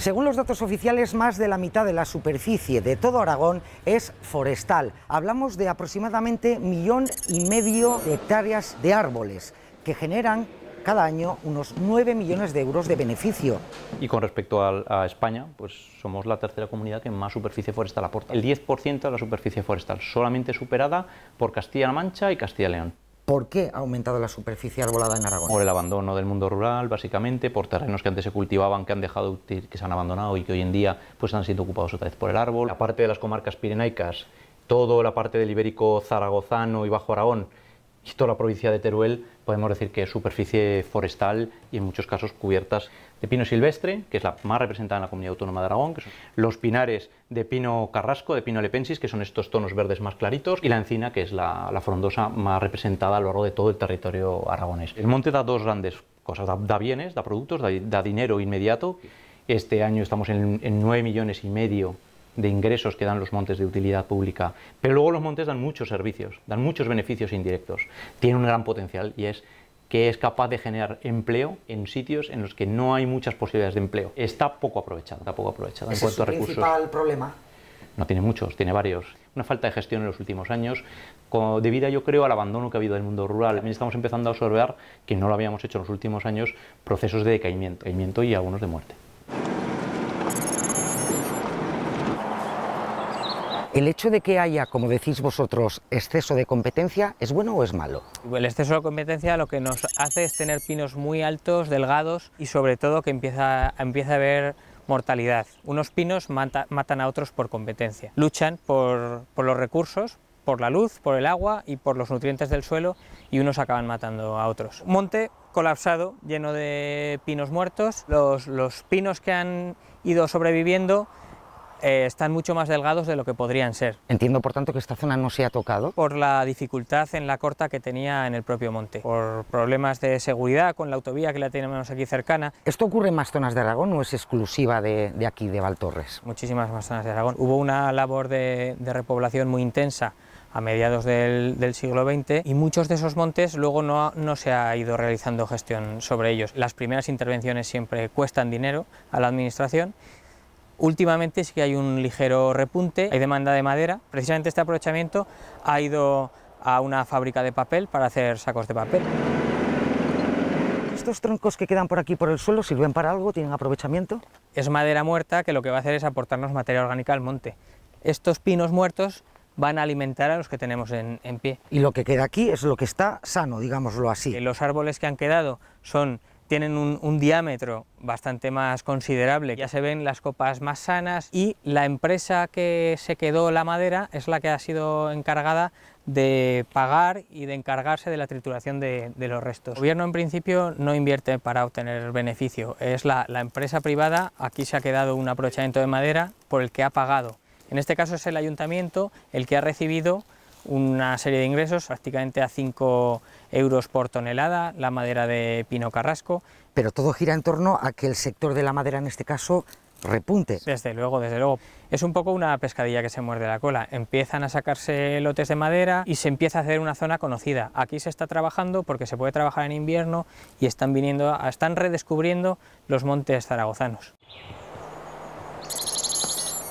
Según los datos oficiales, más de la mitad de la superficie de todo Aragón es forestal. Hablamos de aproximadamente millón y medio de hectáreas de árboles que generan cada año unos 9 millones de euros de beneficio. Y con respecto a, España, pues somos la tercera comunidad que más superficie forestal aporta. El 10% de la superficie forestal, solamente superada por Castilla-La Mancha y Castilla-León. ¿Por qué ha aumentado la superficie arbolada en Aragón? Por el abandono del mundo rural, básicamente, por terrenos que antes se cultivaban, que han dejado, que se han abandonado y que hoy en día pues, han sido ocupados otra vez por el árbol. Aparte de las comarcas pirenaicas, toda la parte del ibérico zaragozano y bajo Aragón y toda la provincia de Teruel podemos decir que es superficie forestal y en muchos casos cubiertas de pino silvestre, que es la más representada en la comunidad autónoma de Aragón, los pinares de pino carrasco, de pino lepensis, que son estos tonos verdes más claritos, y la encina, que es la, frondosa más representada a lo largo de todo el territorio aragonés. El monte da dos grandes cosas, da, bienes, da productos, da, dinero inmediato. Este año estamos en, en 9 millones y medio de ingresos que dan los montes de utilidad pública, pero luego los montes dan muchos servicios, dan muchos beneficios indirectos, Tiene un gran potencial y es que es capaz de generar empleo en sitios en los que no hay muchas posibilidades de empleo. Está poco aprovechado. está poco aprovechado en cuanto principal problema? No tiene muchos, tiene varios. Una falta de gestión en los últimos años, debida yo creo al abandono que ha habido del mundo rural. También estamos empezando a observar, que no lo habíamos hecho en los últimos años, procesos de decaimiento, decaimiento y algunos de muerte. ¿El hecho de que haya, como decís vosotros, exceso de competencia es bueno o es malo? El exceso de competencia lo que nos hace es tener pinos muy altos, delgados y sobre todo que empieza, empieza a haber mortalidad. Unos pinos matan a otros por competencia. Luchan por, los recursos, por la luz, por el agua y por los nutrientes del suelo y unos acaban matando a otros. Monte colapsado, lleno de pinos muertos. Los, los pinos que han ido sobreviviendo eh, están mucho más delgados de lo que podrían ser. Entiendo, por tanto, que esta zona no se ha tocado. Por la dificultad en la corta que tenía en el propio monte, por problemas de seguridad con la autovía que la tenemos aquí cercana. ¿Esto ocurre en más zonas de Aragón o es exclusiva de, aquí, de Valtorres? Muchísimas más zonas de Aragón. Hubo una labor de, repoblación muy intensa a mediados del, del, siglo XX y muchos de esos montes luego no, no, se ha ido realizando gestión sobre ellos. Las primeras intervenciones siempre cuestan dinero a la administración Últimamente sí que hay un ligero repunte, hay demanda de madera. Precisamente este aprovechamiento ha ido a una fábrica de papel para hacer sacos de papel. ¿Estos troncos que quedan por aquí por el suelo sirven para algo? ¿Tienen aprovechamiento? Es madera muerta que lo que va a hacer es aportarnos materia orgánica al monte. Estos pinos muertos van a alimentar a los que tenemos en, pie. Y lo que queda aquí es lo que está sano, digámoslo así. Los árboles que han quedado son tienen un, diámetro bastante más considerable, ya se ven las copas más sanas y la empresa que se quedó la madera es la que ha sido encargada de pagar y de encargarse de la trituración de, los restos. El gobierno en principio no invierte para obtener beneficio, es la, la empresa privada, aquí se ha quedado un aprovechamiento de madera por el que ha pagado. En este caso es el ayuntamiento el que ha recibido una serie de ingresos, prácticamente a 5 euros por tonelada, la madera de pino carrasco. Pero todo gira en torno a que el sector de la madera, en este caso, repunte. Desde luego, desde luego. Es un poco una pescadilla que se muerde la cola. Empiezan a sacarse lotes de madera y se empieza a hacer una zona conocida. Aquí se está trabajando porque se puede trabajar en invierno y están viniendo, están redescubriendo los montes zaragozanos.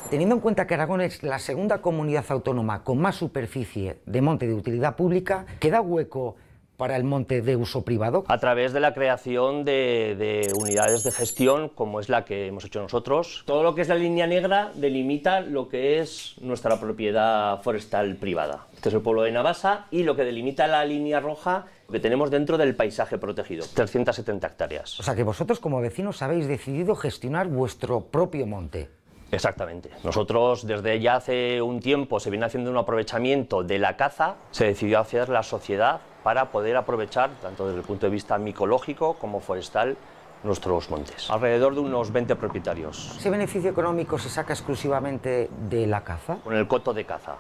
Teniendo en cuenta que Aragón es la segunda comunidad autónoma con más superficie de monte de utilidad pública, queda hueco para el monte de uso privado? A través de la creación de, de, unidades de gestión, como es la que hemos hecho nosotros. Todo lo que es la línea negra delimita lo que es nuestra propiedad forestal privada. Este es el pueblo de Navasa y lo que delimita la línea roja que tenemos dentro del paisaje protegido, 370 hectáreas. O sea que vosotros como vecinos habéis decidido gestionar vuestro propio monte. Exactamente. Nosotros desde ya hace un tiempo se viene haciendo un aprovechamiento de la caza, se decidió hacer la sociedad para poder aprovechar, tanto desde el punto de vista micológico como forestal, nuestros montes. Alrededor de unos 20 propietarios. ¿Ese beneficio económico se saca exclusivamente de la caza? Con el coto de caza.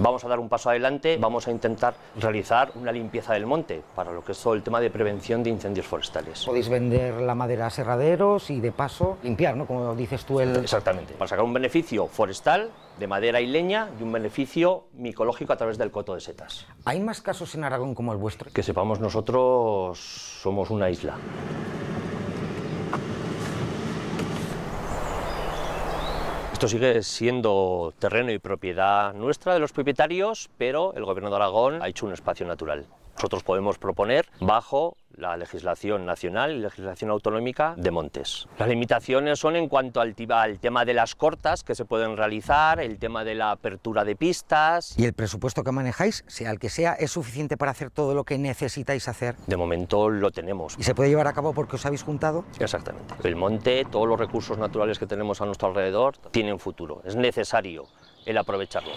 Vamos a dar un paso adelante, vamos a intentar realizar una limpieza del monte para lo que es todo el tema de prevención de incendios forestales. Podéis vender la madera a serraderos y de paso limpiar, ¿no? Como dices tú el... Exactamente, para sacar un beneficio forestal de madera y leña y un beneficio micológico a través del coto de setas. ¿Hay más casos en Aragón como el vuestro? Que sepamos, nosotros somos una isla. Esto sigue siendo terreno y propiedad nuestra de los propietarios, pero el Gobierno de Aragón ha hecho un espacio natural. Nosotros podemos proponer bajo la legislación nacional y legislación autonómica de montes. Las limitaciones son en cuanto al, al, tema de las cortas que se pueden realizar, el tema de la apertura de pistas. ¿Y el presupuesto que manejáis, sea el que sea, es suficiente para hacer todo lo que necesitáis hacer? De momento lo tenemos. ¿Y se puede llevar a cabo porque os habéis juntado? Exactamente. El monte, todos los recursos naturales que tenemos a nuestro alrededor, tienen futuro. Es necesario el aprovecharlo.